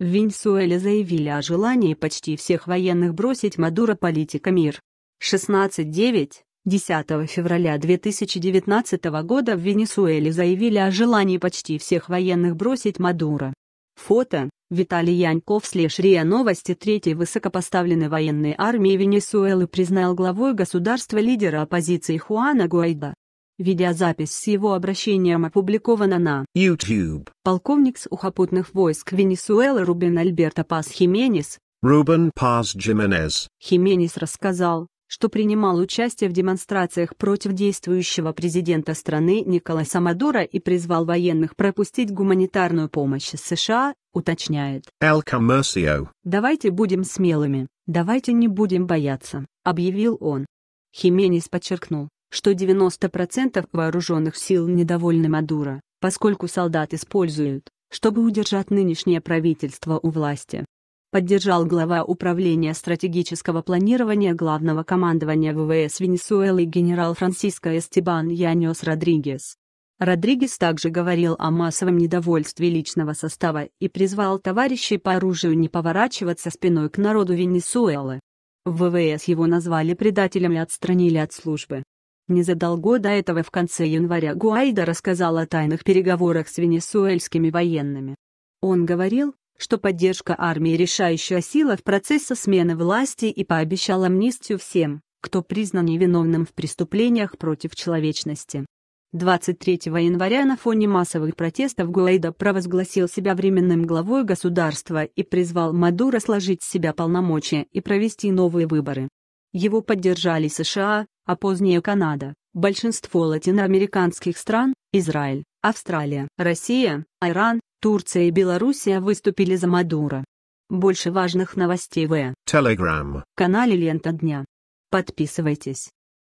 В Венесуэле заявили о желании почти всех военных бросить Мадуро политика мир. 16.9. 10 февраля 2019 года в Венесуэле заявили о желании почти всех военных бросить Мадуро. Фото. Виталий Яньков слэш РИА Новости третий высокопоставленный военной армии Венесуэлы признал главой государства лидера оппозиции Хуана Гуайда. Видеозапись с его обращением опубликована на YouTube. Полковник сухопутных войск Венесуэлы Рубен Альберто Пас Хименес Рубен Пас Джименес Хименес рассказал, что принимал участие в демонстрациях против действующего президента страны Николаса Мадура и призвал военных пропустить гуманитарную помощь из США, уточняет. El Comercio. «Давайте будем смелыми, давайте не будем бояться», — объявил он. Хименес подчеркнул, что 90% вооруженных сил недовольны Мадуро, поскольку солдат используют, чтобы удержать нынешнее правительство у власти. Поддержал глава управления стратегического планирования главного командования ВВС Венесуэлы генерал Франсиско Эстебан Яниос Родригес. Родригес также говорил о массовом недовольстве личного состава и призвал товарищей по оружию не поворачиваться спиной к народу Венесуэлы. В ВВС его назвали предателем и отстранили от службы. Незадолго до этого в конце января Гуайда рассказал о тайных переговорах с венесуэльскими военными. Он говорил, что поддержка армии – решающая сила в процессе смены власти и пообещал амнистию всем, кто признан невиновным в преступлениях против человечности. 23 января на фоне массовых протестов Гуайда провозгласил себя временным главой государства и призвал Мадуро сложить с себя полномочия и провести новые выборы. Его поддержали США, а позднее Канада, большинство латиноамериканских стран, Израиль, Австралия, Россия, Иран, Турция и Белоруссия выступили за Мадура. Больше важных новостей в Telegram. канале Лента Дня. Подписывайтесь.